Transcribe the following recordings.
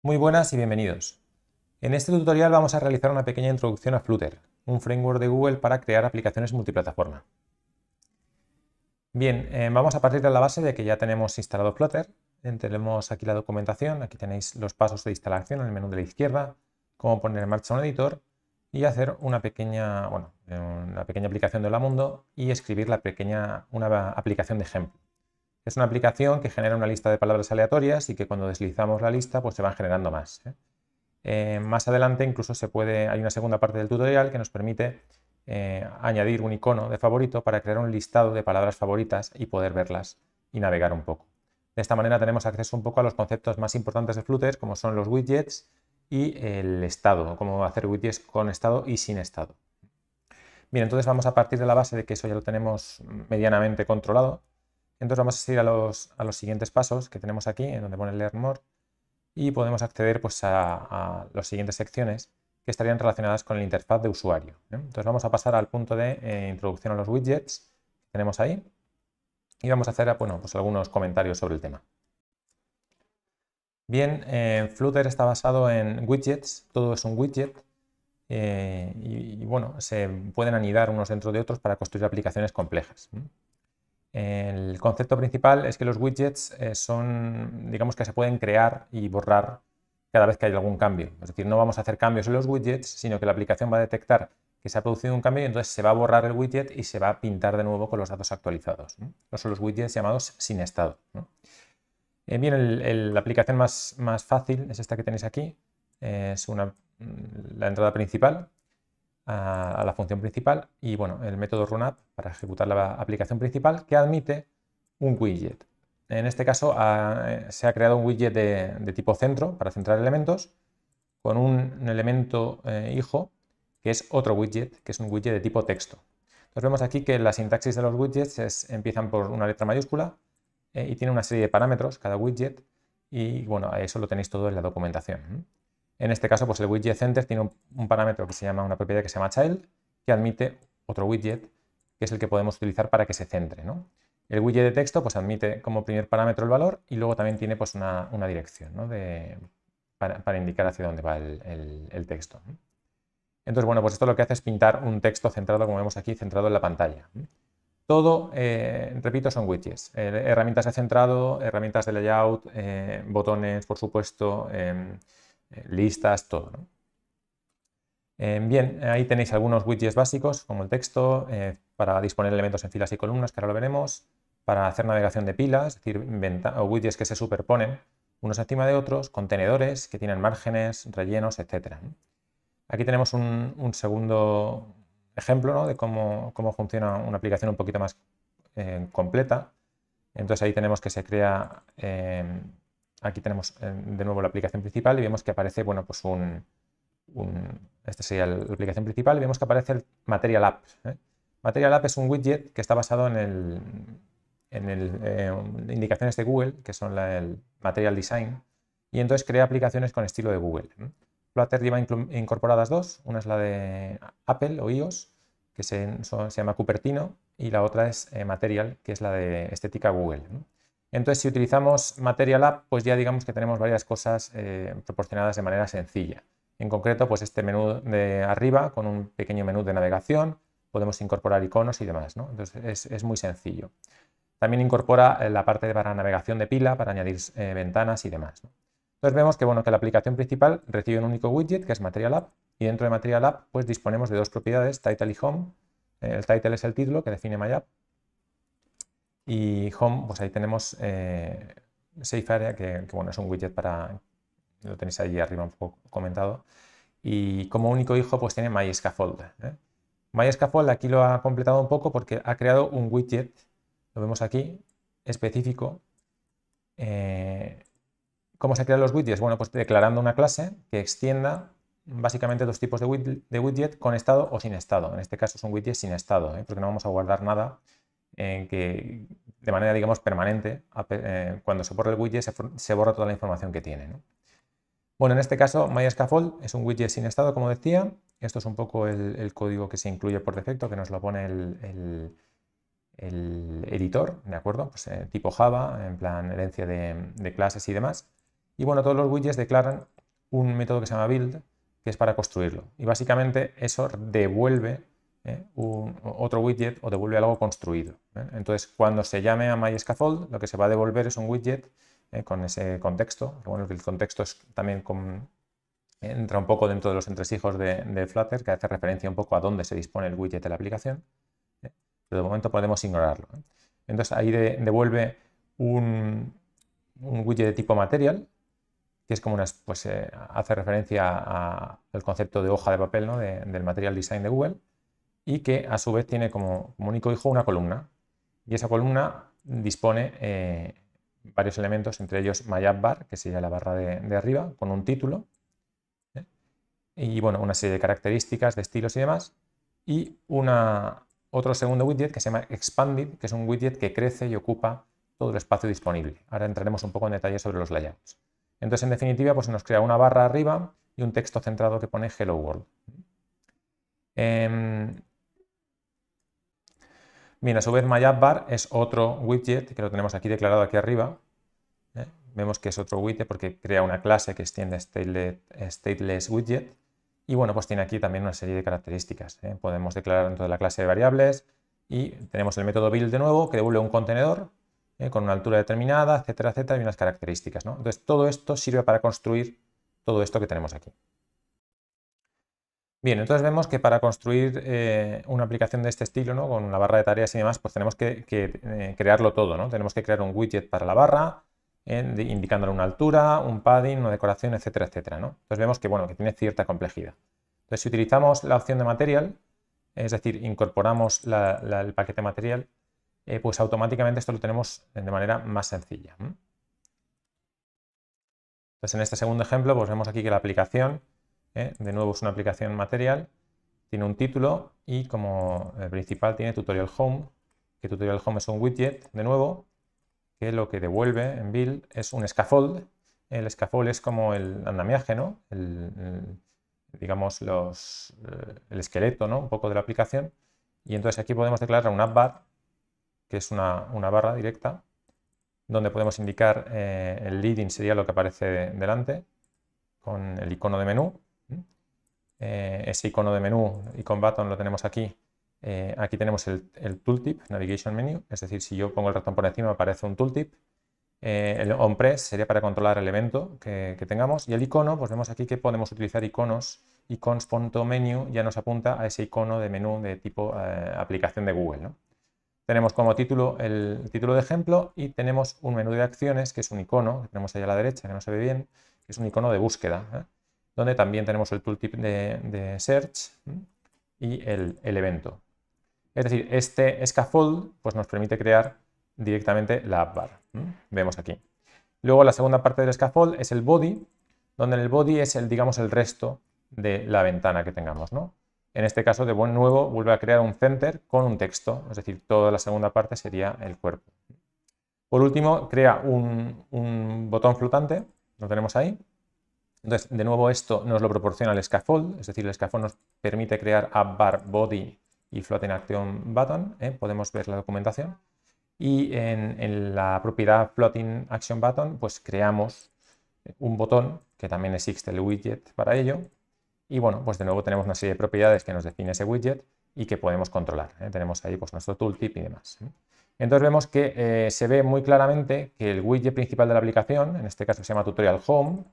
Muy buenas y bienvenidos. En este tutorial vamos a realizar una pequeña introducción a Flutter, un framework de Google para crear aplicaciones multiplataforma. Bien, eh, vamos a partir de la base de que ya tenemos instalado Flutter. Eh, tenemos aquí la documentación, aquí tenéis los pasos de instalación en el menú de la izquierda, cómo poner en marcha un editor y hacer una pequeña, bueno, eh, una pequeña aplicación de la Mundo y escribir la pequeña, una aplicación de ejemplo. Es una aplicación que genera una lista de palabras aleatorias y que cuando deslizamos la lista pues se van generando más. ¿eh? Eh, más adelante incluso se puede, hay una segunda parte del tutorial que nos permite eh, añadir un icono de favorito para crear un listado de palabras favoritas y poder verlas y navegar un poco. De esta manera tenemos acceso un poco a los conceptos más importantes de Flutter como son los widgets y el estado, cómo hacer widgets con estado y sin estado. Bien, entonces vamos a partir de la base de que eso ya lo tenemos medianamente controlado entonces vamos a ir a los, siguientes pasos que tenemos aquí, en donde pone Learn More, y podemos acceder pues, a, las siguientes secciones que estarían relacionadas con la interfaz de usuario. Entonces vamos a pasar al punto de eh, introducción a los widgets que tenemos ahí y vamos a hacer bueno, pues, algunos comentarios sobre el tema. Bien, eh, Flutter está basado en widgets, todo es un widget eh, y, y, bueno, se pueden anidar unos dentro de otros para construir aplicaciones complejas. El concepto principal es que los widgets eh, son, digamos que se pueden crear y borrar cada vez que hay algún cambio. Es decir, no vamos a hacer cambios en los widgets, sino que la aplicación va a detectar que se ha producido un cambio y entonces se va a borrar el widget y se va a pintar de nuevo con los datos actualizados. ¿no? son los widgets llamados sin estado. Eh, bien, la aplicación más, fácil es esta que tenéis aquí. es una, mm, la entrada principal a, la función principal y bueno, el método runApp para ejecutar la aplicación principal que admite un widget. En este caso eh, se ha creado un widget de, tipo centro para centrar elementos con un, elemento eh, hijo que es otro widget, que es un widget de tipo texto. Entonces vemos aquí que la sintaxis de los widgets empiezan por una letra mayúscula eh, y tiene una serie de parámetros cada widget y bueno, eso lo tenéis todo en la documentación. En este caso, pues el widget center tiene un, parámetro que se llama, una propiedad que se llama child, que admite otro widget, que es el que podemos utilizar para que se centre. El widget de texto pues, admite como primer parámetro el valor y luego también tiene pues, una, dirección para, indicar hacia dónde va el, texto. Entonces, bueno, pues esto lo que hace es pintar un texto centrado, como vemos aquí, centrado en la pantalla. Todo, eh, repito, son widgets. Eh, herramientas de centrado, herramientas de layout, eh, botones, por supuesto, em, eh, listas, todo. Eh, bien, ahí tenéis algunos widgets básicos, como el texto, eh, para disponer elementos en filas y columnas, que ahora lo veremos, para hacer navegación de pilas, es decir, widgets que se superponen unos encima de otros, contenedores que tienen márgenes, rellenos, etc. Aquí tenemos un, segundo ejemplo de cómo, funciona una aplicación un poquito más completa. Entonces ahí tenemos que se crea aquí tenemos eh, de nuevo la aplicación principal y vemos que aparece, bueno, pues un, este la aplicación principal y vemos que aparece el Material App. ¿eh? Material App es un widget que está basado en, el, en el, eh, indicaciones de Google, que son el Material Design, y entonces crea aplicaciones con estilo de Google. Flutter lleva incorporadas dos, una es la de Apple o iOS, que se, se llama Cupertino, y la otra es Material, que es la de estética Google. Entonces, si utilizamos Material App, pues ya digamos que tenemos varias cosas eh, proporcionadas de manera sencilla. En concreto, pues este menú de arriba con un pequeño menú de navegación, podemos incorporar iconos y demás, ¿no? Entonces, es, muy sencillo. También incorpora eh, la parte para navegación de pila, para añadir eh, ventanas y demás. Entonces vemos que, bueno, que la aplicación principal recibe un único widget, que es Material App, y dentro de Material App pues, disponemos de dos propiedades, Title y Home. El title es el título que define MyApp y Home, pues ahí tenemos eh, Safe Area, que, bueno, es un widget para, lo tenéis ahí arriba un poco comentado. Y como único hijo, pues tiene MyScaffold. ¿eh? MyScaffold aquí lo ha completado un poco porque ha creado un widget, lo vemos aquí, específico. Eh, ¿Cómo se crean los widgets? Bueno, pues declarando una clase que extienda básicamente dos tipos de, widget, de widget con estado o sin estado. En este caso es un widget sin estado, ¿eh? porque no vamos a guardar nada en que de manera, digamos, permanente, eh, cuando se borra el widget se, borra toda la información que tiene. Bueno, en este caso, MyScaffold es un widget sin estado, como decía. Esto es un poco el, código que se incluye por defecto, que nos lo pone el, editor, ¿de acuerdo? Pues, eh, tipo Java, en plan herencia de, de, clases y demás. Y bueno, todos los widgets declaran un método que se llama build, que es para construirlo. Y básicamente eso devuelve eh, otro widget o devuelve algo construido. ¿eh? Entonces, cuando se llame a MyScaffold, lo que se va a devolver es un widget eh, con ese contexto. Bueno, el contexto también entra un poco dentro de los entresijos de, Flutter, que hace referencia un poco a dónde se dispone el widget de la aplicación. Pero de momento podemos ignorarlo. Entonces, ahí devuelve un, widget de tipo material, que es como una, pues hace referencia al concepto de hoja de papel del material design de Google y que a su vez tiene como, único hijo una columna. Y esa columna dispone eh, varios elementos, entre ellos MyAppBar, que sería la barra de, arriba, con un título, ¿eh? y bueno, una serie de características, de estilos y demás, y una, otro segundo widget que se llama Expanded, que es un widget que crece y ocupa todo el espacio disponible. Ahora entraremos un poco en detalle sobre los layouts. Entonces, en definitiva, pues nos crea una barra arriba y un texto centrado que pone Hello World. Em, Bien, a su vez MyAppBar es otro widget que lo tenemos aquí declarado aquí arriba. ¿eh? Vemos que es otro widget porque crea una clase que extiende stateless, widget. Y bueno, pues tiene aquí también una serie de características. ¿eh? Podemos declarar dentro de la clase de variables y tenemos el método build de nuevo que devuelve un contenedor ¿eh? con una altura determinada, etcétera, etcétera, y unas características. Entonces todo esto sirve para construir todo esto que tenemos aquí. Bien, entonces vemos que para construir eh, una aplicación de este estilo, ¿no? con una barra de tareas y demás, pues tenemos que, eh, crearlo todo. ¿no? Tenemos que crear un widget para la barra, eh, indicándole una altura, un padding, una decoración, etcétera, etcétera. ¿no? Entonces vemos que, bueno, que tiene cierta complejidad. Entonces, si utilizamos la opción de material, es decir, incorporamos el paquete material, pues automáticamente esto lo tenemos de manera más sencilla. Entonces, en este segundo ejemplo, pues vemos aquí que la aplicación ¿eh? De nuevo es una aplicación material, tiene un título y como eh, principal tiene Tutorial Home, que Tutorial Home es un widget, de nuevo, que lo que devuelve en build es un scaffold. El scaffold es como el andamiaje, ¿no? digamos, los, eh, el esqueleto, ¿no? Un poco de la aplicación. Y entonces aquí podemos declarar una bar, que es una, barra directa, donde podemos indicar el leading sería lo que aparece delante, con el icono de menú. Eh, ese icono de menú, icon button, lo tenemos aquí. Eh, aquí tenemos el, tooltip, navigation menu, es decir, si yo pongo el ratón por encima aparece un tooltip. Eh, el onPress sería para controlar el evento que, tengamos. Y el icono, pues vemos aquí que podemos utilizar iconos. Icons.menu ya nos apunta a ese icono de menú de tipo aplicación de Google. ¿no? Tenemos como título el título de ejemplo y tenemos un menú de acciones, que es un icono, que tenemos ahí a la derecha, que no se ve bien, que es un icono de búsqueda donde también tenemos el tooltip de, search y el, evento. Es decir, este scaffold pues, nos permite crear directamente la app bar. Vemos aquí. Luego la segunda parte del scaffold es el body, donde el body es el, digamos, el resto de la ventana que tengamos. ¿no? En este caso, de nuevo, vuelve a crear un center con un texto, es decir, toda la segunda parte sería el cuerpo. Por último, crea un, un botón flotante, lo tenemos ahí, entonces, de nuevo, esto nos lo proporciona el scaffold, es decir, el scaffold nos permite crear AppBar, bar body y floating action button. ¿eh? Podemos ver la documentación. Y en, la propiedad floating action button, pues creamos un botón, que también existe el widget para ello. Y bueno, pues de nuevo tenemos una serie de propiedades que nos define ese widget y que podemos controlar. ¿eh? Tenemos ahí pues nuestro tooltip y demás. ¿eh? Entonces vemos que se ve muy claramente que el widget principal de la aplicación, en este caso se llama tutorial home,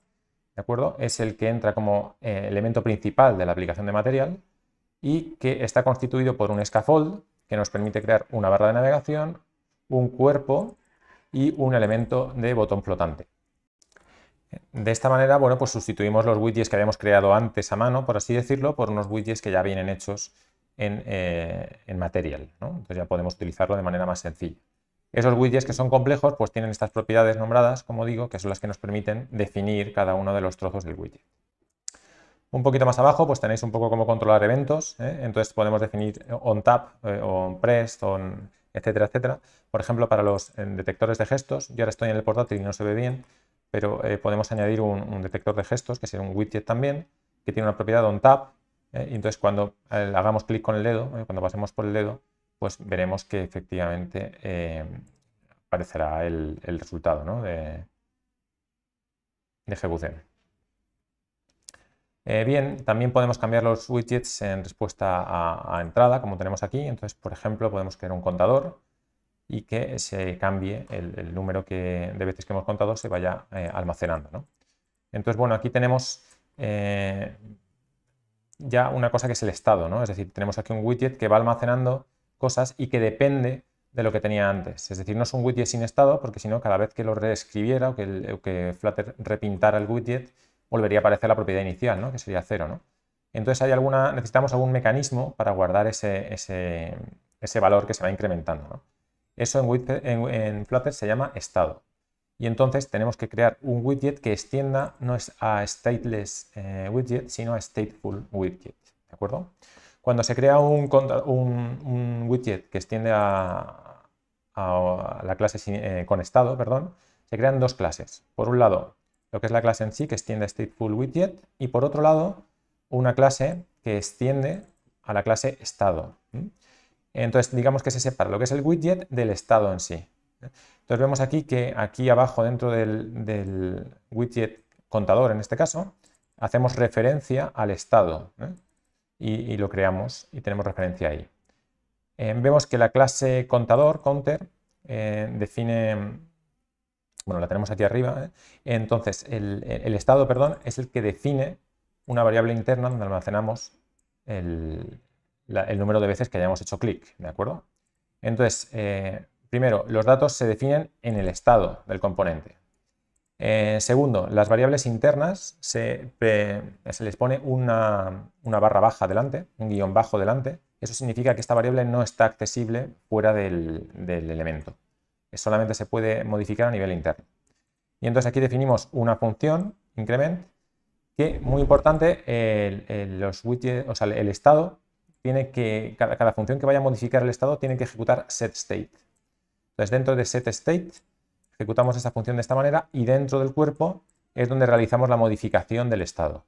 acuerdo? Es el que entra como eh, elemento principal de la aplicación de material y que está constituido por un scaffold que nos permite crear una barra de navegación, un cuerpo y un elemento de botón flotante. De esta manera, bueno, pues sustituimos los widgets que habíamos creado antes a mano, por así decirlo, por unos widgets que ya vienen hechos en, eh, material. Entonces ya podemos utilizarlo de manera más sencilla. Esos widgets que son complejos pues tienen estas propiedades nombradas, como digo, que son las que nos permiten definir cada uno de los trozos del widget. Un poquito más abajo pues tenéis un poco cómo controlar eventos, ¿eh? entonces podemos definir on tap, eh, on press, on etcétera, etcétera. Por ejemplo, para los eh, detectores de gestos, yo ahora estoy en el portátil y no se ve bien, pero podemos añadir un, detector de gestos, que sería un widget también, que tiene una propiedad on tap, y entonces cuando hagamos clic con el dedo, cuando pasemos por el dedo, pues veremos que efectivamente eh, aparecerá el, resultado de, de, ejecución. Eh, bien, también podemos cambiar los widgets en respuesta a, entrada, como tenemos aquí. Entonces, por ejemplo, podemos crear un contador y que se cambie el, número que, de veces que hemos contado, se vaya eh, almacenando. Entonces, bueno, aquí tenemos ya una cosa que es el estado, ¿no? Es decir, tenemos aquí un widget que va almacenando cosas y que depende de lo que tenía antes. Es decir, no es un widget sin estado, porque si no, cada vez que lo reescribiera o que, Flutter repintara el widget, volvería a aparecer la propiedad inicial, que sería cero. ¿no? Entonces hay alguna, necesitamos algún mecanismo para guardar ese, ese, valor que se va incrementando. Eso en, en, Flutter se llama estado. Y entonces tenemos que crear un widget que extienda no es a stateless eh, widget, sino a stateful widget. ¿De acuerdo? Cuando se crea un, widget que extiende a, la clase eh, con estado, perdón, se crean dos clases. Por un lado, lo que es la clase en sí, que extiende a stateful widget, y por otro lado, una clase que extiende a la clase estado. Entonces, digamos que se separa lo que es el widget del estado en sí. Entonces vemos aquí que aquí abajo dentro del, widget contador, en este caso, hacemos referencia al estado y, lo creamos y tenemos referencia ahí. Eh, vemos que la clase contador, counter, eh, define, bueno, la tenemos aquí arriba, eh, entonces el, estado, perdón, es el que define una variable interna donde almacenamos el, el número de veces que hayamos hecho clic, ¿de acuerdo? Entonces, primero, los datos se definen en el estado del componente, eh, segundo, las variables internas se, les pone una, barra baja delante, un guión bajo delante. Eso significa que esta variable no está accesible fuera del, elemento. Solamente se puede modificar a nivel interno. Y entonces aquí definimos una función, increment, que muy importante, los widgets, o sea, el estado tiene que, cada, cada función que vaya a modificar el estado tiene que ejecutar setState. Entonces dentro de setState ejecutamos esta función de esta manera y dentro del cuerpo es donde realizamos la modificación del estado.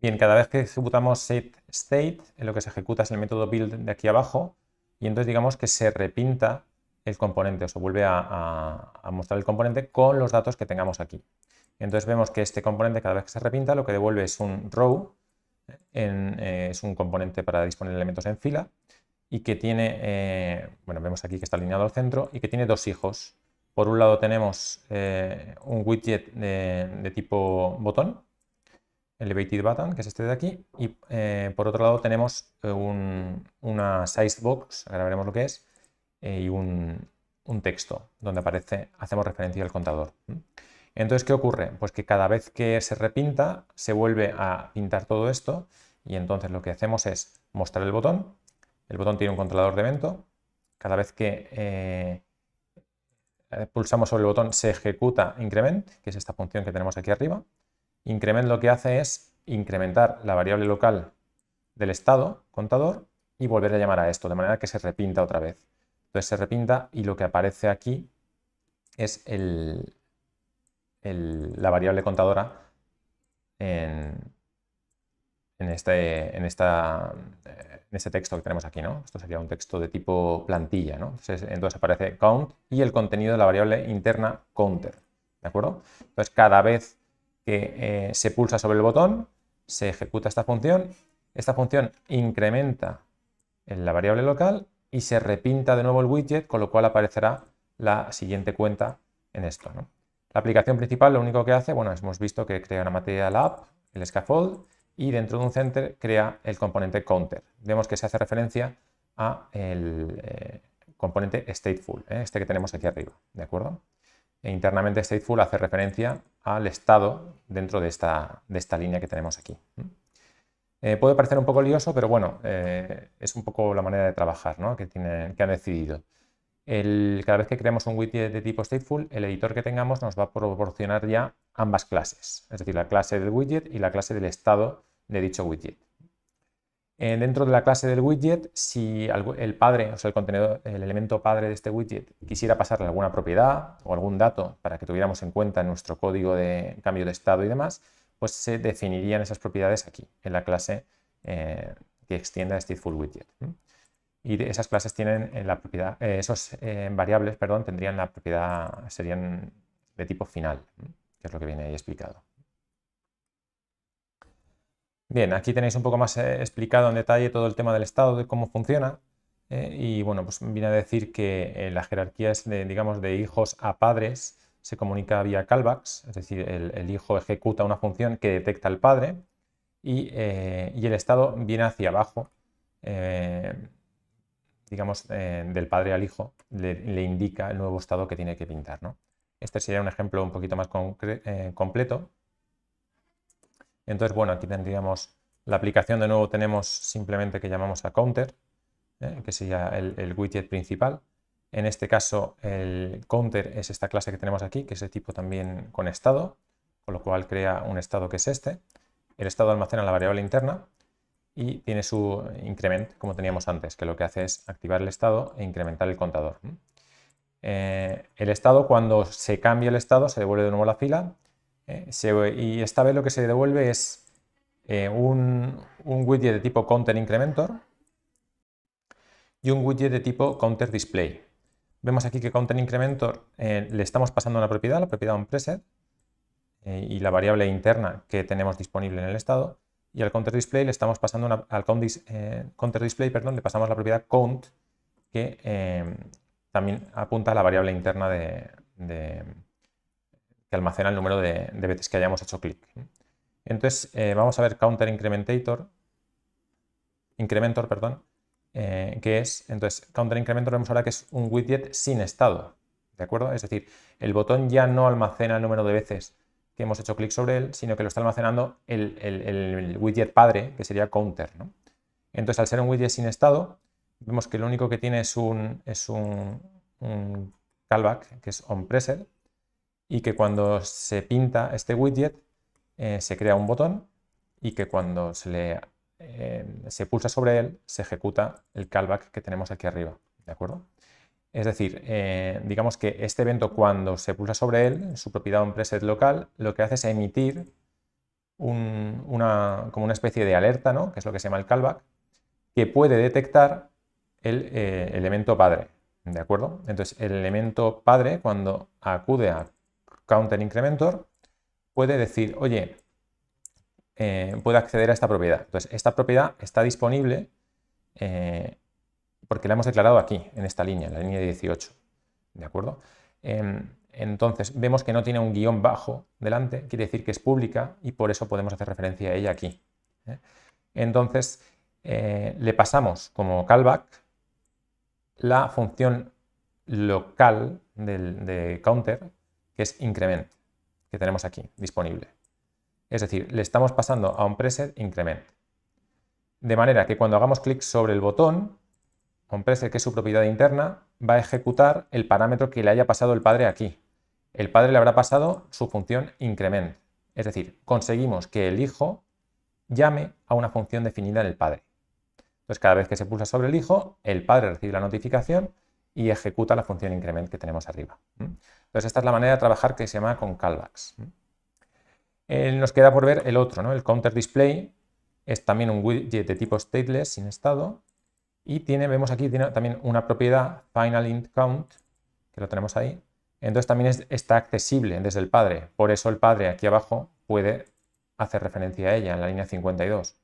Bien, cada vez que ejecutamos setState, lo que se ejecuta es el método build de aquí abajo y entonces digamos que se repinta el componente, o se vuelve a, mostrar el componente con los datos que tengamos aquí. Entonces vemos que este componente cada vez que se repinta lo que devuelve es un row, eh, es un componente para disponer elementos en fila y que tiene, eh, bueno, vemos aquí que está alineado al centro y que tiene dos hijos. Por un lado tenemos eh, un widget de, tipo botón, elevated button, que es este de aquí, y eh, por otro lado tenemos eh, una size box, ahora veremos lo que es, y un, un, texto donde aparece, hacemos referencia al contador. Entonces, ¿qué ocurre? Pues que cada vez que se repinta, se vuelve a pintar todo esto, y entonces lo que hacemos es mostrar el botón, el botón tiene un controlador de evento, cada vez que eh, pulsamos sobre el botón se ejecuta increment, que es esta función que tenemos aquí arriba. Increment lo que hace es incrementar la variable local del estado contador y volver a llamar a esto, de manera que se repinta otra vez. Entonces se repinta y lo que aparece aquí es la variable contadora en, en este, en, esta, eh, en este texto que tenemos aquí, ¿no? Esto sería un texto de tipo plantilla, ¿no? Entonces, aparece count y el contenido de la variable interna counter, ¿de acuerdo? Entonces, cada vez que eh, se pulsa sobre el botón, se ejecuta esta función, esta función incrementa en la variable local y se repinta de nuevo el widget, con lo cual aparecerá la siguiente cuenta en esto, ¿no? La aplicación principal lo único que hace, bueno, hemos visto que crea una materia app, el scaffold, y dentro de un center crea el componente counter. Vemos que se hace referencia a el eh, componente stateful, ¿eh? este que tenemos aquí arriba, ¿de acuerdo? E internamente stateful hace referencia al estado dentro de esta, línea que tenemos aquí. Eh, puede parecer un poco lioso, pero bueno, es un poco la manera de trabajar que han decidido cada vez que creamos un widget de tipo stateful, el editor que tengamos nos va a proporcionar ya ambas clases, es decir, la clase del widget y la clase del estado de dicho widget. Eh, dentro de la clase del widget, si el padre, o sea, el el elemento padre de este widget quisiera pasarle alguna propiedad o algún dato para que tuviéramos en cuenta en nuestro código de cambio de estado y demás, pues se definirían esas propiedades aquí, en la clase eh, que extienda este stateful widget y esas clases tienen eh, la propiedad, eh, esos eh, variables, perdón, tendrían la propiedad, serían de tipo final, que es lo que viene ahí explicado. Bien, aquí tenéis un poco más explicado en detalle todo el tema del estado, de cómo funciona. y bueno, pues viene a decir que la jerarquía es, de, digamos, de hijos a padres, se comunica vía callbacks, es decir, el, hijo ejecuta una función que detecta al padre y, y el estado viene hacia abajo digamos, eh, del padre al hijo, le, indica el nuevo estado que tiene que pintar. Este sería un ejemplo un poquito más eh, completo. Entonces, bueno, aquí tendríamos la aplicación, de nuevo tenemos simplemente que llamamos a counter, ¿eh? que sería el, el, widget principal. En este caso, el counter es esta clase que tenemos aquí, que es de tipo también con estado, con lo cual crea un estado que es este. El estado almacena la variable interna y tiene su increment, como teníamos antes, que lo que hace es activar el estado e incrementar el contador. Eh, el estado, cuando se cambia el estado, se devuelve de nuevo la fila eh, y esta vez lo que se devuelve es eh, un, widget de tipo counter incrementor y un widget de tipo counter display. Vemos aquí que counter incrementor le estamos pasando una propiedad, la propiedad onPreset preset y la variable interna que tenemos disponible en el estado y al counter display le estamos pasando al eh, counter display, perdón, le pasamos la propiedad count que eh, también apunta a la variable interna de, que almacena el número de, veces que hayamos hecho clic. Entonces eh, vamos a ver counter incrementator, incrementor, perdón, que es, entonces counter incrementor vemos ahora que es un widget sin estado, ¿de acuerdo? Es decir, el botón ya no almacena el número de veces que hemos hecho clic sobre él, sino que lo está almacenando el, widget padre, que sería counter. ¿no? Entonces, al ser un widget sin estado, vemos que lo único que tiene es un, es un, callback, que es presser y que cuando se pinta este widget, eh, se crea un botón y que cuando se, le, eh, se pulsa sobre él, se ejecuta el callback que tenemos aquí arriba. ¿De acuerdo? Es decir, eh, digamos que este evento cuando se pulsa sobre él, su propiedad un preset local, lo que hace es emitir una, como una especie de alerta, ¿no? que es lo que se llama el callback, que puede detectar el eh, elemento padre. ¿De acuerdo? Entonces, el elemento padre, cuando acude a counter incrementor, puede decir, oye, eh, puede acceder a esta propiedad. Entonces, esta propiedad está disponible porque la hemos declarado aquí, en esta línea, en la línea 18. ¿De acuerdo? Em, entonces, vemos que no tiene un guión bajo delante, quiere decir que es pública y por eso podemos hacer referencia a ella aquí. ¿eh? Entonces, eh, le pasamos como callback la función local de counter, que es increment, que tenemos aquí disponible. Es decir, le estamos pasando a un preset increment. De manera que cuando hagamos clic sobre el botón, comprese que es su propiedad interna, va a ejecutar el parámetro que le haya pasado el padre aquí. El padre le habrá pasado su función increment. Es decir, conseguimos que el hijo llame a una función definida en el padre. Entonces, cada vez que se pulsa sobre el hijo, el padre recibe la notificación y ejecuta la función increment que tenemos arriba. ¿Mm? Entonces, esta es la manera de trabajar que se llama con callbacks. ¿Mm? Eh, nos queda por ver el otro, ¿no? El counter display es también un widget de tipo stateless, sin estado, y tiene, vemos aquí, tiene también una propiedad final int count, que lo tenemos ahí. Entonces también está accesible desde el padre. Por eso el padre aquí abajo puede hacer referencia a ella en la línea 52.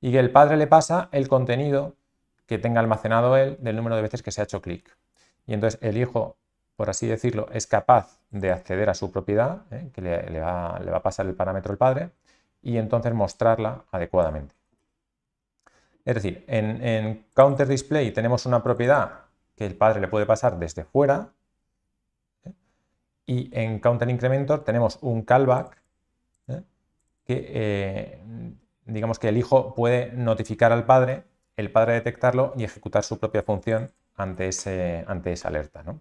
Y que el padre le pasa el contenido que tenga almacenado él del número de veces que se ha hecho clic. Y entonces el hijo, por así decirlo, es capaz de acceder a su propiedad, ¿eh? que le, va, le va a pasar el parámetro el padre, y entonces mostrarla adecuadamente. Es decir, en, counter display tenemos una propiedad que el padre le puede pasar desde fuera ¿eh? y en counter incrementor tenemos un callback ¿eh? que eh, digamos que el hijo puede notificar al padre, el padre detectarlo y ejecutar su propia función ante, esa alerta. ¿no?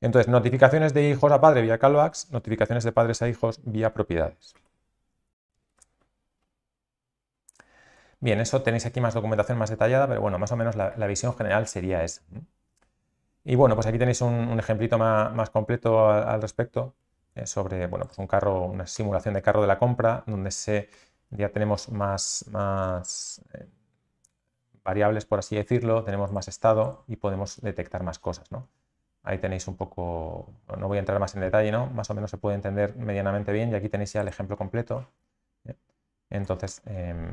Entonces, notificaciones de hijos a padre vía callbacks, notificaciones de padres a hijos vía propiedades. Bien, eso tenéis aquí más documentación más detallada, pero bueno, más o menos la, visión general sería esa. Y bueno, pues aquí tenéis un, ejemplito más, completo al, respecto eh, sobre, bueno, pues un carro, una simulación de carro de la compra, donde se, ya tenemos más, más eh, variables, por así decirlo, tenemos más estado y podemos detectar más cosas, ¿no? Ahí tenéis un poco, no voy a entrar más en detalle, ¿no? Más o menos se puede entender medianamente bien y aquí tenéis ya el ejemplo completo. ¿eh? Entonces, em,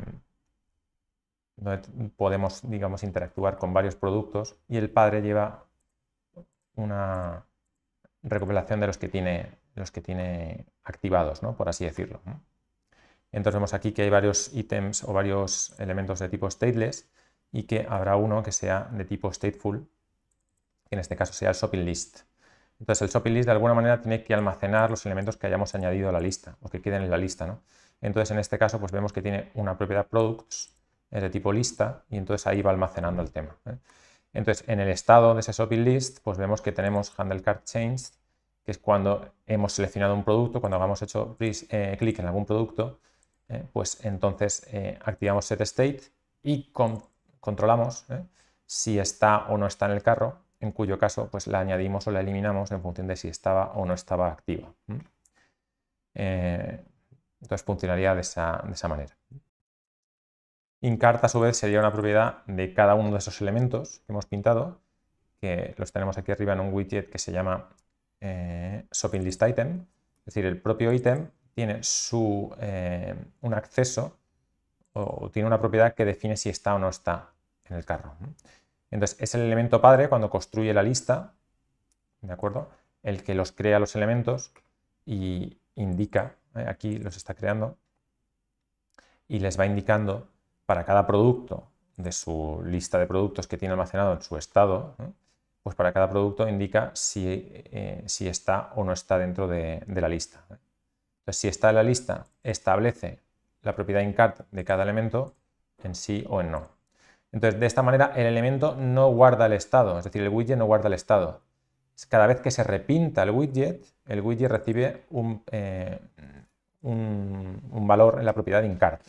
donde podemos, digamos, interactuar con varios productos y el padre lleva una recopilación de los que tiene, los que tiene activados, por así decirlo. Entonces vemos aquí que hay varios ítems o varios elementos de tipo stateless y que habrá uno que sea de tipo stateful, que en este caso sea el shopping list. Entonces el shopping list de alguna manera tiene que almacenar los elementos que hayamos añadido a la lista, o que queden en la lista. Entonces en este caso pues vemos que tiene una propiedad products es de tipo lista y entonces ahí va almacenando el tema. ¿eh? Entonces, en el estado de ese shopping list, pues vemos que tenemos handle cart changed, que es cuando hemos seleccionado un producto, cuando hagamos hecho eh, clic en algún producto, ¿eh? pues entonces activamos set state y controlamos si está o no está en el carro, en cuyo caso pues la añadimos o la eliminamos en función de si estaba o no estaba activa. entonces funcionaría de esa, de esa manera. Incarta a su vez sería una propiedad de cada uno de esos elementos que hemos pintado, que los tenemos aquí arriba en un widget que se llama eh, shopping list item, es decir, el propio ítem tiene eh, un acceso o tiene una propiedad que define si está o no está en el carro. Entonces, es el elemento padre cuando construye la lista, ¿de acuerdo? El que los crea los elementos y indica, eh, aquí los está creando, y les va indicando para cada producto de su lista de productos que tiene almacenado en su estado, pues para cada producto indica si, eh, si está o no está dentro de, la lista. Entonces, si está en la lista, establece la propiedad incart de cada elemento en sí o en no. Entonces, de esta manera, el elemento no guarda el estado, es decir, el widget no guarda el estado. Cada vez que se repinta el widget, el widget recibe un, eh, un valor en la propiedad incart.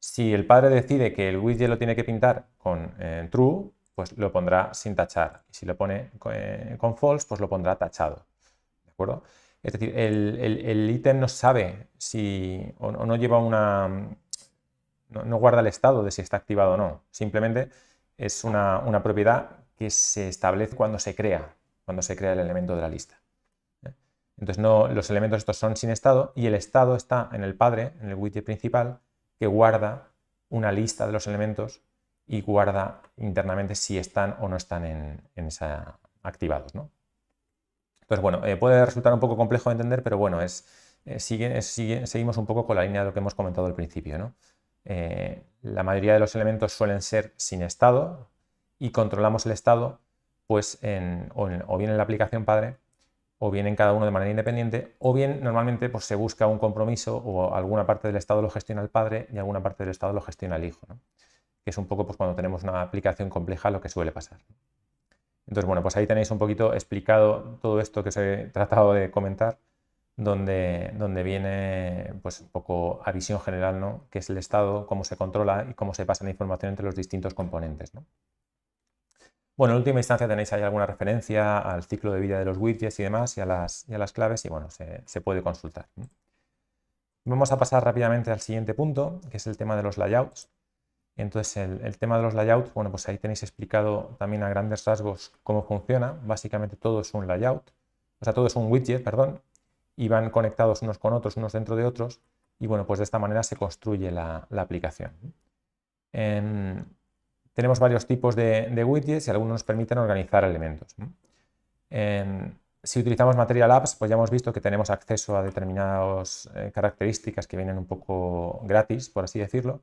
Si el padre decide que el widget lo tiene que pintar con eh, true, pues lo pondrá sin tachar. Y si lo pone eh, con false, pues lo pondrá tachado. ¿De acuerdo? Es decir, el ítem no sabe si o, no lleva una... No, guarda el estado de si está activado o no. Simplemente es una, propiedad que se establece cuando se crea, cuando se crea el elemento de la lista. ¿eh? Entonces no, los elementos estos son sin estado y el estado está en el padre, en el widget principal, que guarda una lista de los elementos y guarda internamente si están o no están en, esa, activados. ¿no? Entonces, bueno, eh, puede resultar un poco complejo de entender, pero bueno, eh, es, sigue, seguimos un poco con la línea de lo que hemos comentado al principio. ¿no? Eh, la mayoría de los elementos suelen ser sin estado y controlamos el estado pues en, o bien en la aplicación padre o bien en cada uno de manera independiente, o bien normalmente pues, se busca un compromiso o alguna parte del Estado lo gestiona el padre y alguna parte del Estado lo gestiona el hijo, que es un poco pues, cuando tenemos una aplicación compleja lo que suele pasar. Entonces, bueno, pues ahí tenéis un poquito explicado todo esto que os he tratado de comentar, donde, donde viene pues, un poco a visión general, ¿no? Qué es el Estado, cómo se controla y cómo se pasa la información entre los distintos componentes. ¿no? Bueno, en última instancia tenéis ahí alguna referencia al ciclo de vida de los widgets y demás, y a las, las claves, y bueno, se, puede consultar. Vamos a pasar rápidamente al siguiente punto, que es el tema de los layouts. Entonces, el, tema de los layouts, bueno, pues ahí tenéis explicado también a grandes rasgos cómo funciona. Básicamente todo es un layout, o sea, todo es un widget, perdón, y van conectados unos con otros, unos dentro de otros, y bueno, pues de esta manera se construye la, la aplicación tenemos varios tipos de, widgets y algunos nos permiten organizar elementos. Em, si utilizamos Material Apps, pues ya hemos visto que tenemos acceso a determinadas eh, características que vienen un poco gratis, por así decirlo.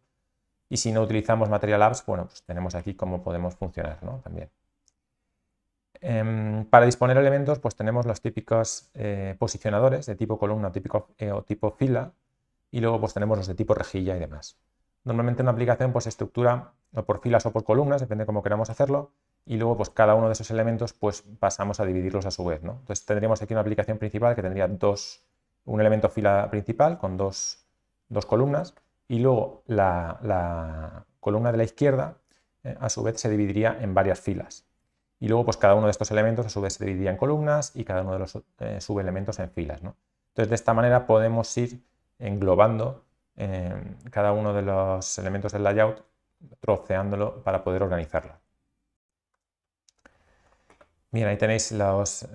Y si no utilizamos Material Apps, bueno, pues tenemos aquí cómo podemos funcionar también. Em, para disponer elementos, pues tenemos los típicos eh, posicionadores de tipo columna típico, eh, o tipo fila y luego pues tenemos los de tipo rejilla y demás. Normalmente una aplicación pues estructura por filas o por columnas, depende de cómo queramos hacerlo, y luego pues cada uno de esos elementos pues pasamos a dividirlos a su vez, ¿no? Entonces tendríamos aquí una aplicación principal que tendría dos, un elemento fila principal con dos, columnas, y luego la, columna de la izquierda eh, a su vez se dividiría en varias filas. Y luego pues cada uno de estos elementos a su vez se dividiría en columnas y cada uno de los eh, subelementos en filas, Entonces de esta manera podemos ir englobando eh, cada uno de los elementos del layout troceándolo para poder organizarla. Bien, ahí tenéis los eh,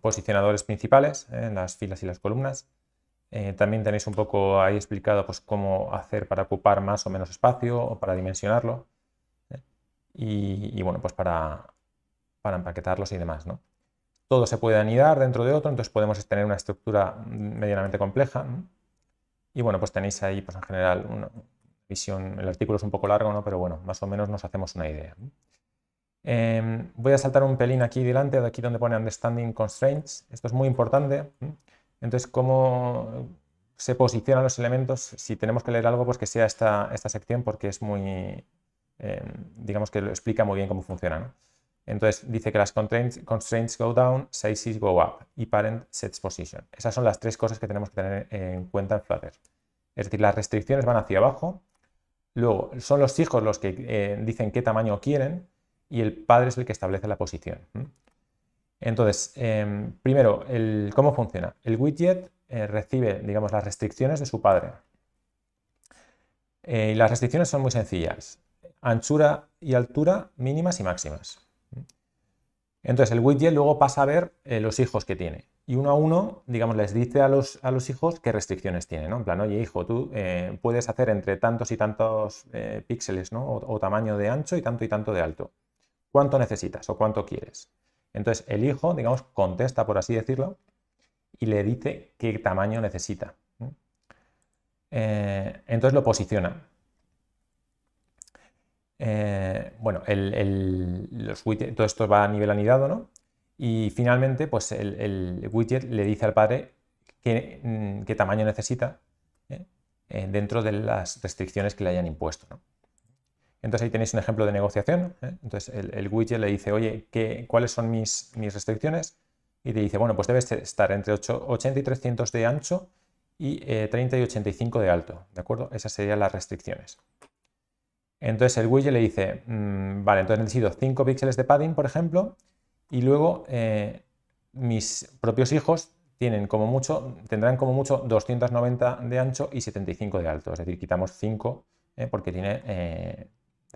posicionadores principales, eh, las filas y las columnas. Eh, también tenéis un poco ahí explicado pues, cómo hacer para ocupar más o menos espacio o para dimensionarlo. y, bueno, pues para, para empaquetarlos y demás. ¿no? Todo se puede anidar dentro de otro, entonces podemos tener una estructura medianamente compleja. Y bueno, pues tenéis ahí pues, en general un el artículo es un poco largo, ¿no? pero bueno, más o menos nos hacemos una idea. Em, voy a saltar un pelín aquí delante, de aquí donde pone Understanding Constraints. Esto es muy importante. Entonces, ¿cómo se posicionan los elementos? Si tenemos que leer algo, pues que sea esta, esta sección porque es muy, em, digamos que lo explica muy bien cómo funciona. Entonces, dice que las constraints, constraints, go down, sizes go up y parent sets position. Esas son las tres cosas que tenemos que tener en cuenta en Flutter. Es decir, las restricciones van hacia abajo, Luego, son los hijos los que eh, dicen qué tamaño quieren y el padre es el que establece la posición. Entonces, em, primero, ¿cómo funciona? El widget eh, recibe, digamos, las restricciones de su padre. Eh, y las restricciones son muy sencillas. Anchura y altura mínimas y máximas. Entonces, el widget luego pasa a ver los hijos que tiene y uno a uno, digamos, les dice a los, a los hijos qué restricciones tiene, ¿no? En plan, oye, hijo, tú eh, puedes hacer entre tantos y tantos eh, píxeles, ¿no? O, tamaño de ancho y tanto y tanto de alto. ¿Cuánto necesitas o cuánto quieres? Entonces, el hijo, digamos, contesta, por así decirlo, y le dice qué tamaño necesita. Eh, entonces lo posiciona. bueno, el, los todo esto va a nivel anidado, ¿no? Y finalmente, pues el, widget le dice al padre mm, qué, tamaño necesita ¿eh? Eh, dentro de las restricciones que le hayan impuesto. Entonces ahí tenéis un ejemplo de negociación. ¿eh? Entonces el, widget le dice, oye, ¿cuáles son mis, mis restricciones? Y te dice, bueno, pues debe estar entre 8, 80 y 300 de ancho y 30 y 85 de alto, ¿de acuerdo? Esas serían las restricciones. Entonces el widget le dice, mm, vale, entonces necesito 5 píxeles de padding, por ejemplo, y luego eh, mis propios hijos tienen como mucho, tendrán como mucho 290 de ancho y 75 de alto. Es decir, quitamos 5 eh, porque tiene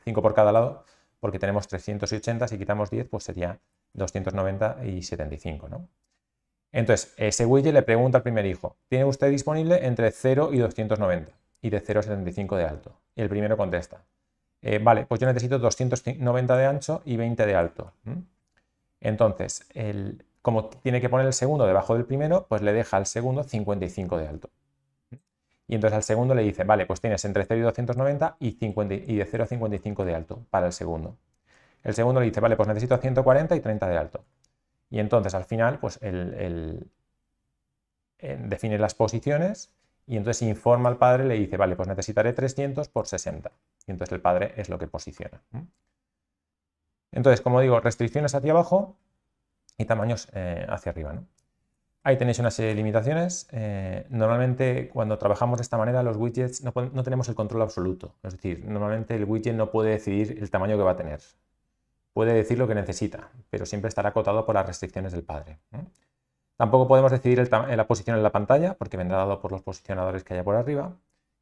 5 eh, por cada lado, porque tenemos 380, si quitamos 10, pues sería 290 y 75, ¿no? Entonces, ese widget le pregunta al primer hijo, ¿tiene usted disponible entre 0 y 290? Y de 0 a 75 de alto. Y el primero contesta, vale, pues yo necesito 290 de ancho y 20 de alto. Entonces, como tiene que poner el segundo debajo del primero, pues le deja al segundo 55 de alto. Y entonces al segundo le dice, vale, pues tienes entre 0 y 290 y, y de 0 a 55 de alto para el segundo. El segundo le dice, vale, pues necesito 140 y 30 de alto. Y entonces al final, pues el, eh, define las posiciones y entonces informa al padre, le dice, vale, pues necesitaré 300 por 60. Y entonces el padre es lo que posiciona. Entonces, como digo, restricciones hacia abajo y tamaños eh, hacia arriba. Ahí tenéis una serie de limitaciones. Eh, normalmente cuando trabajamos de esta manera los widgets no, tenemos el control absoluto. Es decir, normalmente el widget no puede decidir el tamaño que va a tener. Puede decir lo que necesita, pero siempre estará acotado por las restricciones del padre. Tampoco podemos decidir la posición en la pantalla porque vendrá dado por los posicionadores que haya por arriba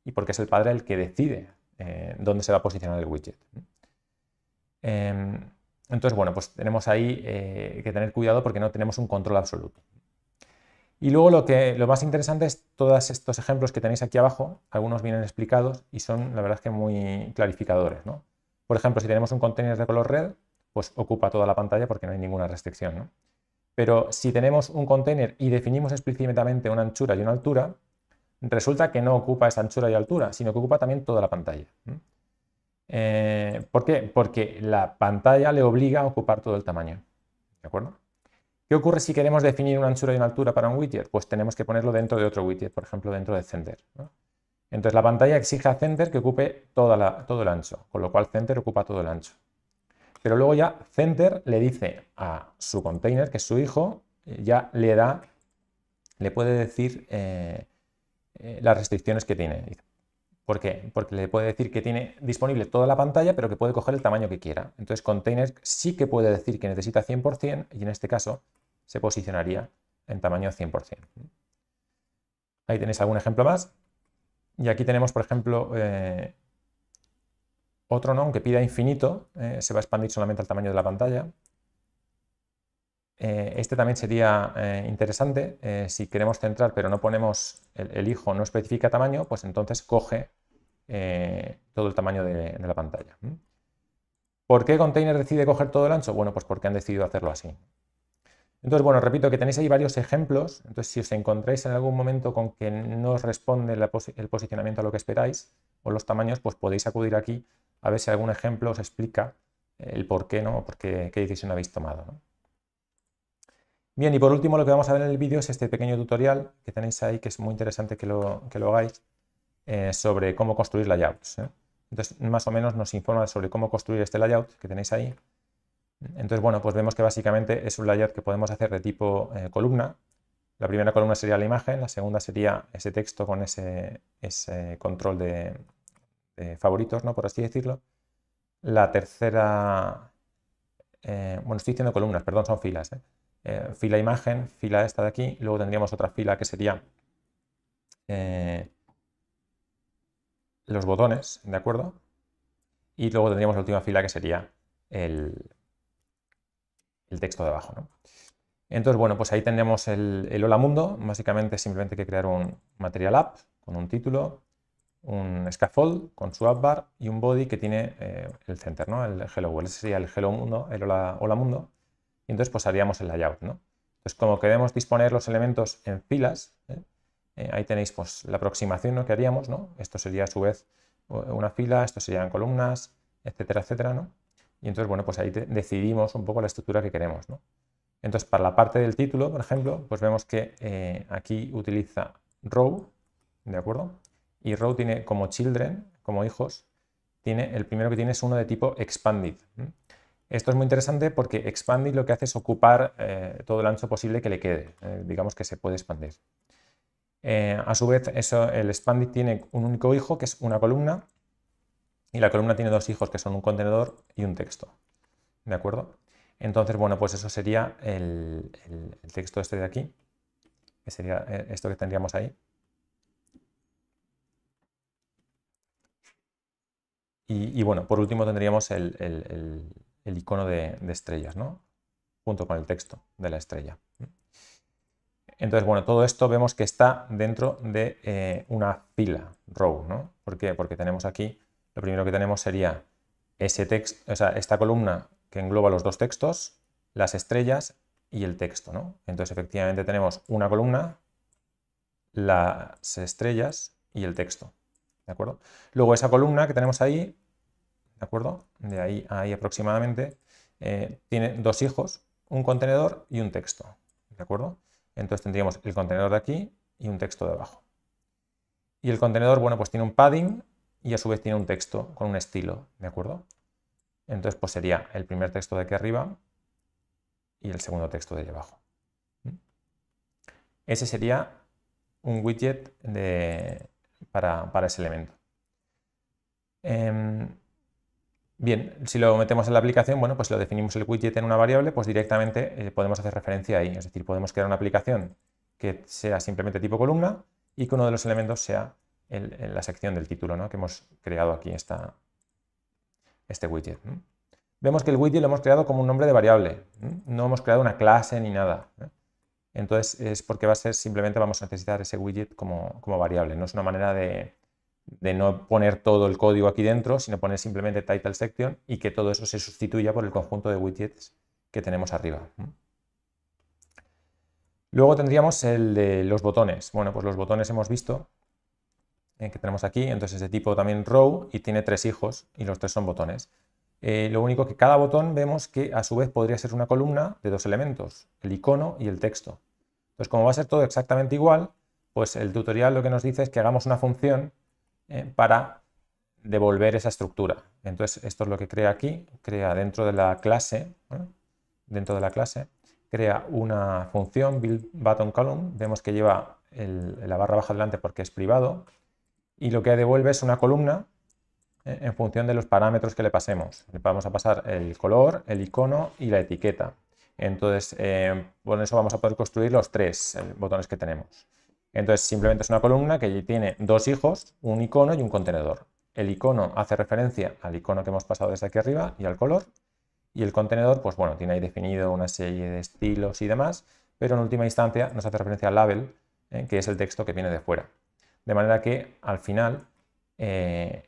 y porque es el padre el que decide eh, dónde se va a posicionar el widget. Em, entonces, bueno, pues tenemos ahí eh, que tener cuidado porque no tenemos un control absoluto. Y luego lo, que, lo más interesante es todos estos ejemplos que tenéis aquí abajo, algunos vienen explicados y son, la verdad que muy clarificadores. ¿no? Por ejemplo, si tenemos un contenedor de color red, pues ocupa toda la pantalla porque no hay ninguna restricción. ¿no? Pero si tenemos un container y definimos explícitamente una anchura y una altura, resulta que no ocupa esa anchura y altura, sino que ocupa también toda la pantalla. Eh, ¿Por qué? Porque la pantalla le obliga a ocupar todo el tamaño. ¿De acuerdo? ¿Qué ocurre si queremos definir una anchura y una altura para un widget? Pues tenemos que ponerlo dentro de otro widget, por ejemplo, dentro de Center. Entonces la pantalla exige a Center que ocupe toda todo el ancho, con lo cual Center ocupa todo el ancho. Pero luego ya Center le dice a su container, que es su hijo, eh, ya le da, le puede decir eh, las restricciones que tiene. ¿Por qué? Porque le puede decir que tiene disponible toda la pantalla, pero que puede coger el tamaño que quiera. Entonces, container sí que puede decir que necesita 100% y en este caso se posicionaría en tamaño 100%. Ahí tenéis algún ejemplo más. Y aquí tenemos, por ejemplo, eh, otro non que pida infinito, eh, se va a expandir solamente al tamaño de la pantalla. Eh, este también sería eh, interesante. Eh, si queremos centrar, pero no ponemos el, hijo, no especifica tamaño, pues entonces coge todo el tamaño de, la pantalla. ¿Por qué Container decide coger todo el ancho? Bueno, pues porque han decidido hacerlo así. Entonces, bueno, repito que tenéis ahí varios ejemplos. Entonces, si os encontráis en algún momento con que no os responde el posicionamiento a lo que esperáis o los tamaños, pues podéis acudir aquí a ver si algún ejemplo os explica el por qué, ¿no? O qué, qué decisión habéis tomado. Bien, y por último lo que vamos a ver en el vídeo es este pequeño tutorial que tenéis ahí, que es muy interesante que lo, hagáis, eh, sobre cómo construir layouts. ¿eh? Entonces, más o menos nos informa sobre cómo construir este layout que tenéis ahí. Entonces, bueno, pues vemos que básicamente es un layout que podemos hacer de tipo eh, columna. La primera columna sería la imagen, la segunda sería ese texto con ese, ese control de, de, favoritos, ¿no? Por así decirlo. La tercera... bueno, estoy diciendo columnas, perdón, son filas. Eh, fila imagen, fila esta de aquí, luego tendríamos otra fila que sería eh, los botones, ¿de acuerdo? Y luego tendríamos la última fila que sería el, el texto de abajo, ¿no? Entonces, bueno, pues ahí tenemos el, Hola Mundo. Básicamente simplemente hay que crear un Material App con un título, un scaffold con su app bar y un body que tiene eh, el center, ¿no? El Hello World. Ese sería el Hello Mundo, el Hola, Hola Mundo y entonces pues haríamos el layout, ¿no? Entonces como queremos disponer los elementos en filas, ¿eh? Eh, ahí tenéis pues la aproximación ¿no? que haríamos, ¿no? Esto sería a su vez una fila, esto serían columnas, etcétera, etcétera, ¿no? Y entonces, bueno, pues ahí decidimos un poco la estructura que queremos, ¿no? Entonces, para la parte del título, por ejemplo, pues vemos que eh, aquí utiliza row, ¿de acuerdo? Y row tiene como children, como hijos, tiene, el primero que tiene es uno de tipo expanded. Esto es muy interesante porque Expandit lo que hace es ocupar eh, todo el ancho posible que le quede, eh, digamos que se puede expandir. Eh, a su vez, eso, el Expandit tiene un único hijo, que es una columna, y la columna tiene dos hijos, que son un contenedor y un texto. ¿De acuerdo? Entonces, bueno, pues eso sería el, texto este de aquí, que sería esto que tendríamos ahí. Y, bueno, por último tendríamos el el icono de, estrellas, ¿no? junto con el texto de la estrella. Entonces, bueno, todo esto vemos que está dentro de eh, una fila, row, ¿no? ¿Por qué? Porque tenemos aquí, lo primero que tenemos sería ese texto, o sea, esta columna que engloba los dos textos, las estrellas y el texto, ¿no? Entonces, efectivamente, tenemos una columna, las estrellas y el texto, ¿de acuerdo? Luego, esa columna que tenemos ahí ¿de acuerdo? De ahí a ahí aproximadamente, eh, tiene dos hijos, un contenedor y un texto, ¿de acuerdo? Entonces tendríamos el contenedor de aquí y un texto de abajo. Y el contenedor, bueno, pues tiene un padding y a su vez tiene un texto con un estilo, ¿de acuerdo? Entonces, pues sería el primer texto de aquí arriba y el segundo texto de allí abajo. ¿Mm? Ese sería un widget para, ese elemento. Em, Bien, si lo metemos en la aplicación, bueno, pues lo definimos el widget en una variable, pues directamente eh, podemos hacer referencia ahí. Es decir, podemos crear una aplicación que sea simplemente tipo columna y que uno de los elementos sea en la sección del título ¿no? que hemos creado aquí este widget. Vemos que el widget lo hemos creado como un nombre de variable. No, hemos creado una clase ni nada. Entonces es porque va a ser simplemente vamos a necesitar ese widget como variable. No es una manera de, de no poner todo el código aquí dentro, sino poner simplemente title section y que todo eso se sustituya por el conjunto de widgets que tenemos arriba. Luego tendríamos el de los botones. Bueno, pues los botones hemos visto eh, que tenemos aquí, entonces es de tipo también row y tiene tres hijos y los tres son botones. Eh, lo único que cada botón vemos que a su vez podría ser una columna de dos elementos, el icono y el texto. Entonces como va a ser todo exactamente igual, pues el tutorial lo que nos dice es que hagamos una función eh, para devolver esa estructura. Entonces, esto es lo que crea aquí, crea dentro de la clase, ¿eh? dentro de la clase, crea una función build button column, vemos que lleva la barra baja adelante porque es privado, y lo que devuelve es una columna eh, en función de los parámetros que le pasemos. Le vamos a pasar el color, el icono y la etiqueta. Entonces, con eso vamos a poder construir los tres botones que tenemos. Entonces simplemente es una columna que tiene dos hijos, un icono y un contenedor. El icono hace referencia al icono que hemos pasado desde aquí arriba y al color. Y el contenedor, pues bueno, tiene ahí definido una serie de estilos y demás, pero en última instancia nos hace referencia al label, eh, que es el texto que viene de fuera. De manera que al final eh,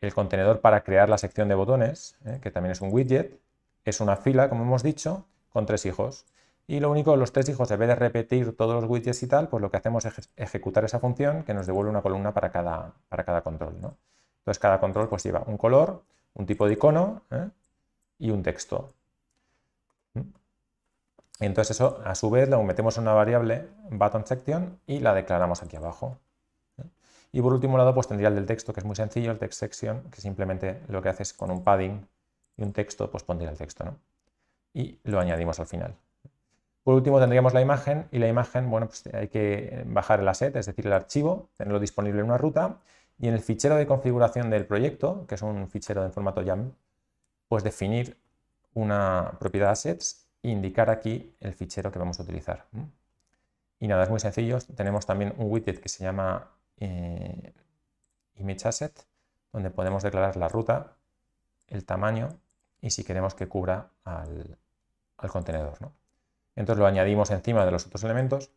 el contenedor para crear la sección de botones, eh, que también es un widget, es una fila, como hemos dicho, con tres hijos. Y lo único, los tres hijos, en vez de repetir todos los widgets y tal, pues lo que hacemos es ejecutar esa función que nos devuelve una columna para cada, para cada control. Entonces cada control pues lleva un color, un tipo de icono ¿eh? y un texto. Y ¿Mm? entonces eso, a su vez, lo metemos en una variable button section y la declaramos aquí abajo. ¿eh? Y por último lado, pues tendría el del texto, que es muy sencillo, el text section, que simplemente lo que hace es con un padding y un texto, pues pondría el texto, ¿no? Y lo añadimos al final. Por último tendríamos la imagen y la imagen, bueno, pues hay que bajar el asset, es decir, el archivo, tenerlo disponible en una ruta y en el fichero de configuración del proyecto, que es un fichero en formato YAML, pues definir una propiedad assets e indicar aquí el fichero que vamos a utilizar. Y nada, es muy sencillo. Tenemos también un widget que se llama eh, imageAsset, donde podemos declarar la ruta, el tamaño y si queremos que cubra al, al contenedor. ¿no? entonces lo añadimos encima de los otros elementos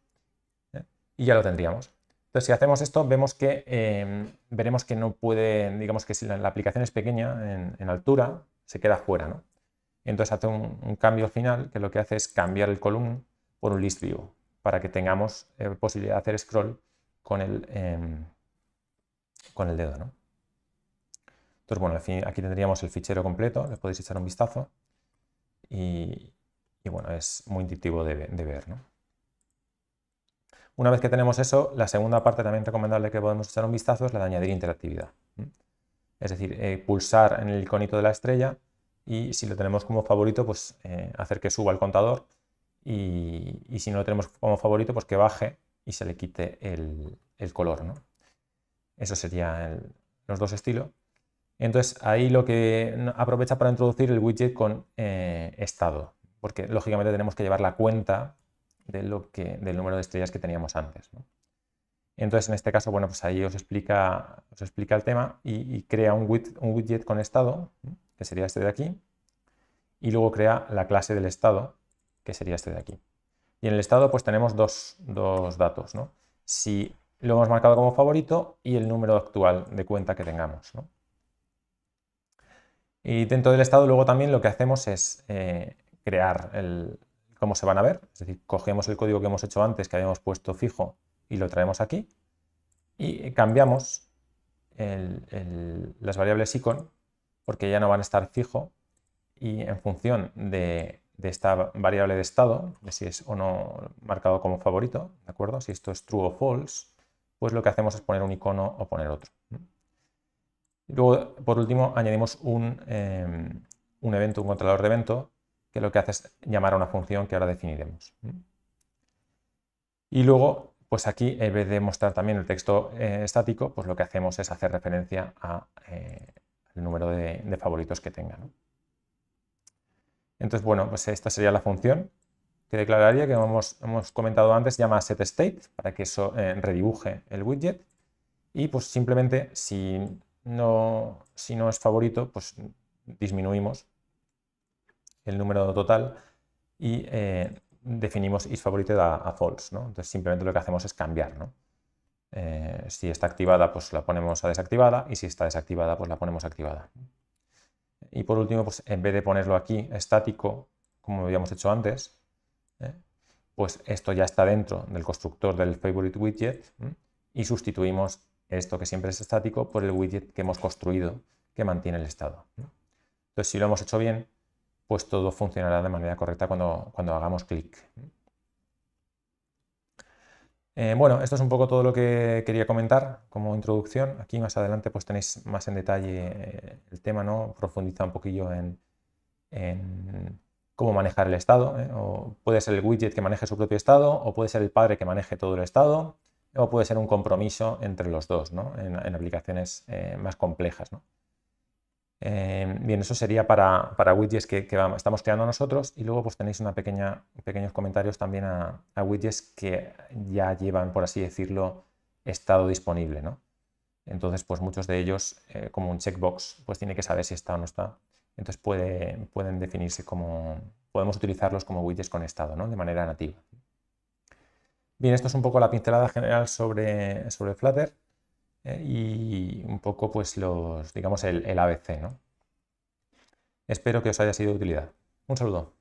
¿eh? y ya lo tendríamos. Entonces, si hacemos esto, vemos que, em, veremos que no puede, digamos que si la, aplicación es pequeña en, altura, se queda fuera. ¿no? Entonces hace un, cambio final que lo que hace es cambiar el column por un list view para que tengamos eh, posibilidad de hacer scroll con el, em, con el dedo. Entonces, bueno, aquí tendríamos el fichero completo, le podéis echar un vistazo. Y, y bueno, es muy intuitivo de, ver. Una vez que tenemos eso, la segunda parte también recomendable que podemos echar un vistazo es la de añadir interactividad. Es decir, eh, pulsar en el iconito de la estrella y si lo tenemos como favorito, pues eh, hacer que suba el contador y, si no lo tenemos como favorito, pues que baje y se le quite el, color. Eso serían los dos estilos. Entonces ahí lo que aprovecha para introducir el widget con eh, estado porque lógicamente tenemos que llevar la cuenta de lo que, del número de estrellas que teníamos antes. Entonces, en este caso, bueno, pues ahí os explica, os explica el tema y, crea un widget, con estado, que sería este de aquí, y luego crea la clase del estado, que sería este de aquí. Y en el estado, pues tenemos dos, datos, ¿no? Si lo hemos marcado como favorito y el número actual de cuenta que tengamos, ¿no? Y dentro del estado luego también lo que hacemos es eh, crear el, cómo se van a ver. Es decir, cogemos el código que hemos hecho antes, que habíamos puesto fijo, y lo traemos aquí. Y cambiamos las variables icon, porque ya no van a estar fijo. Y en función de, esta variable de estado, de si es o no marcado como favorito, ¿de acuerdo? Si esto es true o false, pues lo que hacemos es poner un icono o poner otro. Y luego, por último, añadimos un, eh, un evento, un controlador de evento, lo que hace es llamar a una función que ahora definiremos. Y luego, pues aquí, en vez de mostrar también el texto eh, estático, pues lo que hacemos es hacer referencia al eh, número de, favoritos que tenga. Entonces, bueno, pues esta sería la función que declararía, que hemos, comentado antes, llama setState, para que eso eh, redibuje el widget. Y pues simplemente, si no, si no es favorito, pues disminuimos el número total y eh, definimos isFavorited a, a false. Entonces simplemente lo que hacemos es cambiar. Eh, si está activada, pues la ponemos a desactivada y si está desactivada, pues la ponemos activada. Y por último, pues en vez de ponerlo aquí estático, como habíamos hecho antes, ¿eh? pues esto ya está dentro del constructor del favorite widget y sustituimos esto que siempre es estático por el widget que hemos construido que mantiene el estado. Entonces, si lo hemos hecho bien, pues todo funcionará de manera correcta cuando, cuando hagamos clic. Eh, bueno, esto es un poco todo lo que quería comentar como introducción. Aquí más adelante pues tenéis más en detalle eh, el tema, ¿no? Profundiza un poquillo en, cómo manejar el estado. ¿eh? puede ser el widget que maneje su propio estado, o puede ser el padre que maneje todo el estado, o puede ser un compromiso entre los dos, ¿no? En, aplicaciones más complejas, ¿no? Em, bien, eso sería para, widgets que, estamos creando nosotros y luego pues tenéis una pequeña, pequeños comentarios también a, widgets que ya llevan, por así decirlo, estado disponible. ¿no? Entonces, pues muchos de ellos, eh, como un checkbox, pues tiene que saber si está o no está. Entonces pueden definirse como, podemos utilizarlos como widgets con estado, ¿no? de manera nativa. Bien, esto es un poco la pincelada general sobre, sobre Flutter. ¿eh? y un poco pues los, digamos, el, ABC, Espero que os haya sido de utilidad. Un saludo.